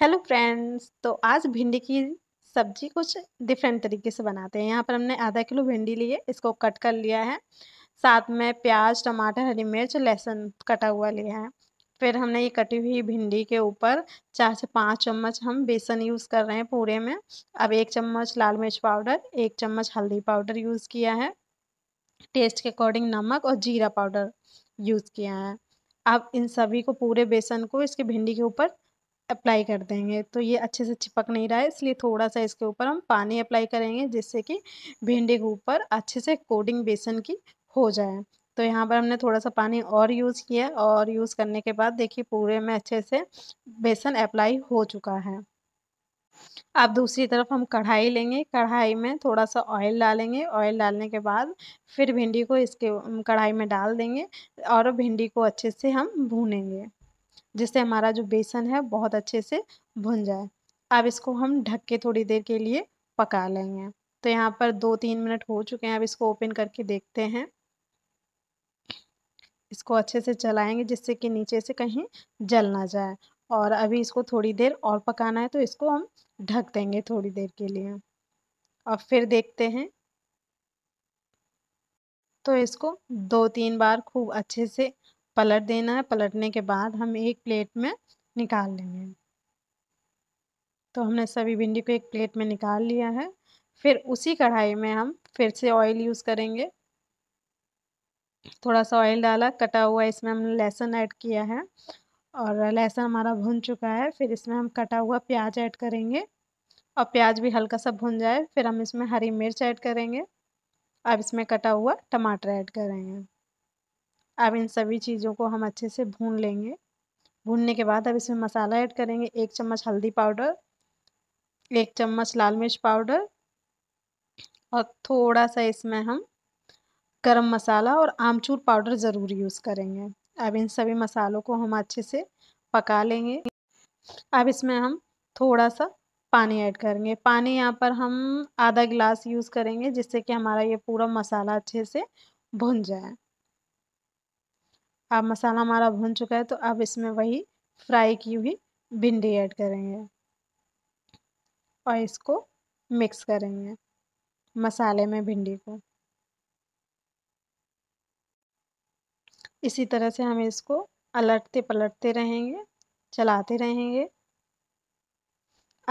hello friends तो आज भिंडी की सब्जी कुछ डिफरेंट तरीके से बनाते हैं यहाँ पर हमने आधा किलो भिंडी ली है इसको कट कर लिया है साथ में प्याज टमाटर हरी मिर्च लहसुन कटा हुआ लिया है फिर हमने ये कटी हुई भिंडी के ऊपर चार से पाँच चम्मच हम बेसन यूज़ कर रहे हैं पूरे में अब एक चम्मच लाल मिर्च पाउडर एक चम्मच हल्दी पाउडर यूज़ किया है टेस्ट के अकॉर्डिंग नमक और जीरा पाउडर यूज़ किया है अब इन सभी को पूरे बेसन को इसके भिंडी के ऊपर अप्लाई कर देंगे तो ये अच्छे से चिपक नहीं रहा है इसलिए थोड़ा सा इसके ऊपर हम पानी अप्लाई करेंगे जिससे कि भिंडी के ऊपर अच्छे से कोडिंग बेसन की हो जाए तो यहाँ पर हमने थोड़ा सा पानी और यूज़ किया और यूज़ करने के बाद देखिए पूरे में अच्छे से बेसन अप्लाई हो चुका है अब दूसरी तरफ हम कढ़ाई लेंगे कढ़ाई में थोड़ा सा ऑयल डालेंगे ऑयल डालने के बाद फिर भिंडी को इसके कढ़ाई में डाल देंगे और भिंडी को अच्छे से हम भूनेंगे जिससे हमारा जो बेसन है बहुत अच्छे से भुन जाए अब इसको हम ढक के थोड़ी देर के लिए पका लेंगे तो यहाँ पर दो तीन मिनट हो चुके हैं अब इसको ओपन करके देखते हैं इसको अच्छे से चलाएंगे जिससे कि नीचे से कहीं जल ना जाए और अभी इसको थोड़ी देर और पकाना है तो इसको हम ढक देंगे थोड़ी देर के लिए और फिर देखते हैं तो इसको दो तीन बार खूब अच्छे से पलट देना है पलटने के बाद हम एक प्लेट में निकाल लेंगे तो हमने सभी भिंडी को एक प्लेट में निकाल लिया है फिर उसी कढ़ाई में हम फिर से ऑयल यूज़ करेंगे थोड़ा सा ऑयल डाला कटा हुआ इसमें हमने लहसुन ऐड किया है और लहसुन हमारा भुन चुका है फिर इसमें हम कटा हुआ प्याज ऐड करेंगे और प्याज भी हल्का सा भुन जाए फिर हम इसमें हरी मिर्च ऐड करेंगे अब इसमें कटा हुआ टमाटर ऐड करेंगे अब इन सभी चीज़ों को हम अच्छे से भून लेंगे भूनने के बाद अब इसमें मसाला ऐड करेंगे एक चम्मच हल्दी पाउडर एक चम्मच लाल मिर्च पाउडर और थोड़ा सा इसमें हम गरम मसाला और आमचूर पाउडर ज़रूर यूज़ करेंगे अब इन सभी मसालों को हम अच्छे से पका लेंगे अब इसमें हम थोड़ा सा पानी ऐड करेंगे पानी यहाँ पर हम आधा गिलास यूज़ करेंगे जिससे कि हमारा ये पूरा मसाला अच्छे से भुन जाए अब मसाला हमारा भुन चुका है तो अब इसमें वही फ्राई की हुई भिंडी ऐड करेंगे और इसको मिक्स करेंगे मसाले में भिंडी को इसी तरह से हम इसको अलटते पलटते रहेंगे चलाते रहेंगे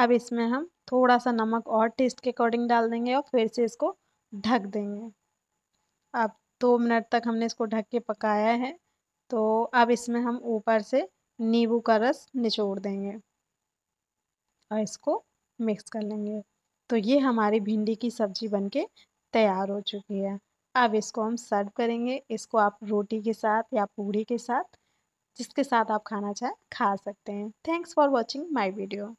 अब इसमें हम थोड़ा सा नमक और टेस्ट के अकॉर्डिंग डाल देंगे और फिर से इसको ढक देंगे अब दो मिनट तक हमने इसको ढक के पकाया है तो अब इसमें हम ऊपर से नींबू का रस निचोड़ देंगे और इसको मिक्स कर लेंगे तो ये हमारी भिंडी की सब्ज़ी बनके तैयार हो चुकी है अब इसको हम सर्व करेंगे इसको आप रोटी के साथ या पूड़ी के साथ जिसके साथ आप खाना चाहें खा सकते हैं thanks for watching my video